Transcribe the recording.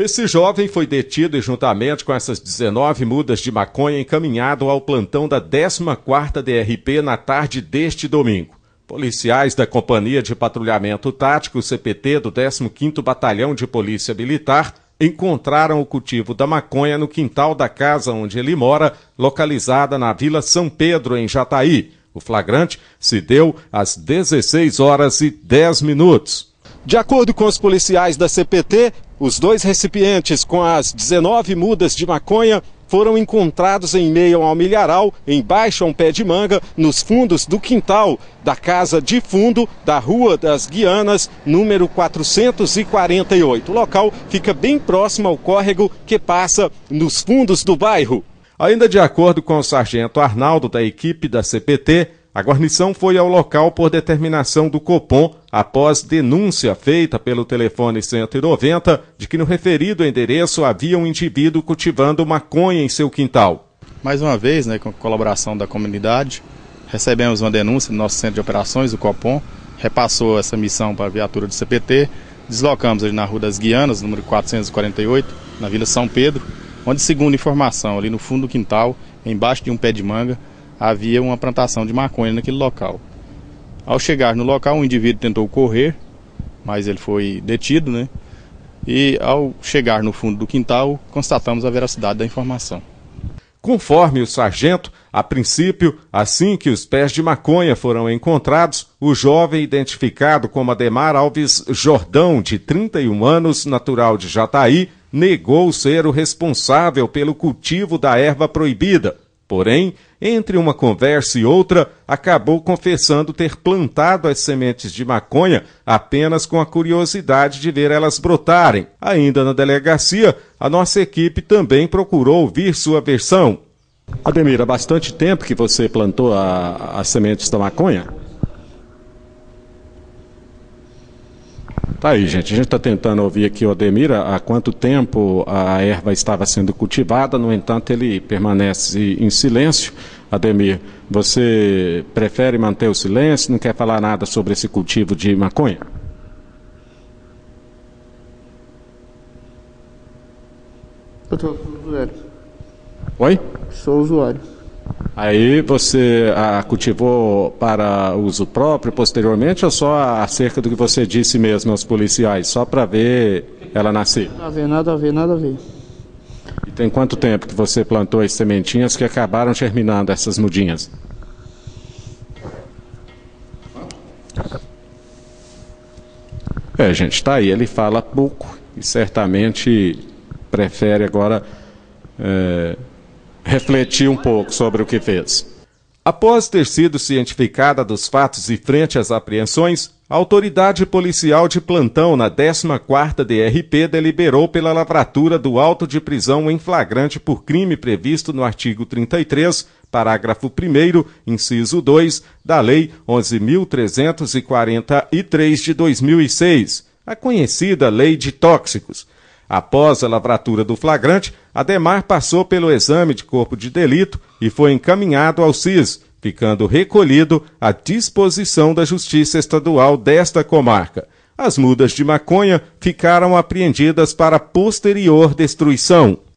Esse jovem foi detido e, juntamente com essas 19 mudas de maconha, encaminhado ao plantão da 14ª DRP na tarde deste domingo. Policiais da Companhia de Patrulhamento Tático CPT do 15º Batalhão de Polícia Militar encontraram o cultivo da maconha no quintal da casa onde ele mora, localizada na Vila São Pedro, em Jataí. O flagrante se deu às 16 horas e 10 minutos. De acordo com os policiais da CPT, os dois recipientes com as 19 mudas de maconha foram encontrados em meio ao milharal, embaixo a um pé de manga, nos fundos do quintal da casa de fundo da Rua das Guianas, número 448. O local fica bem próximo ao córrego que passa nos fundos do bairro. Ainda de acordo com o sargento Arnaldo da equipe da CPT, a guarnição foi ao local por determinação do Copom após denúncia feita pelo telefone 190 de que no referido endereço havia um indivíduo cultivando maconha em seu quintal. Mais uma vez, né, com a colaboração da comunidade, recebemos uma denúncia do nosso centro de operações, o Copom, repassou essa missão para a viatura do CPT, deslocamos ali na Rua das Guianas, número 448, na Vila São Pedro, onde, segundo informação, ali no fundo do quintal, embaixo de um pé de manga, havia uma plantação de maconha naquele local. Ao chegar no local, um indivíduo tentou correr, mas ele foi detido, né? E ao chegar no fundo do quintal, constatamos a veracidade da informação. Conforme o sargento, a princípio, assim que os pés de maconha foram encontrados, o jovem identificado como Ademar Alves Jordão, de 31 anos, natural de Jataí, negou ser o responsável pelo cultivo da erva proibida. Porém, entre uma conversa e outra, acabou confessando ter plantado as sementes de maconha apenas com a curiosidade de ver elas brotarem. Ainda na delegacia, a nossa equipe também procurou ouvir sua versão. Ademir, há bastante tempo que você plantou as sementes da maconha? Tá aí, gente. A gente está tentando ouvir aqui o Ademir há quanto tempo a erva estava sendo cultivada, no entanto, ele permanece em silêncio. Ademir, você prefere manter o silêncio, não quer falar nada sobre esse cultivo de maconha? Eu sou usuário. Oi? Sou usuário. Aí você a cultivou para uso próprio posteriormente ou só acerca do que você disse mesmo aos policiais, só para ver ela nascer? Nada a ver, nada a ver, nada a ver. E tem quanto tempo que você plantou as sementinhas que acabaram germinando essas mudinhas? É, gente, está aí. Ele fala pouco e certamente prefere agora. É refletir um pouco sobre o que fez. Após ter sido cientificada dos fatos e frente às apreensões, a autoridade policial de plantão na 14ª DRP deliberou pela lavratura do auto de prisão em flagrante por crime previsto no artigo 33, parágrafo 1º, inciso 2, da Lei 11343 de 2006, a conhecida Lei de Tóxicos Após a lavratura do flagrante, Ademar passou pelo exame de corpo de delito e foi encaminhado ao CIS, ficando recolhido à disposição da Justiça Estadual desta comarca. As mudas de maconha ficaram apreendidas para posterior destruição.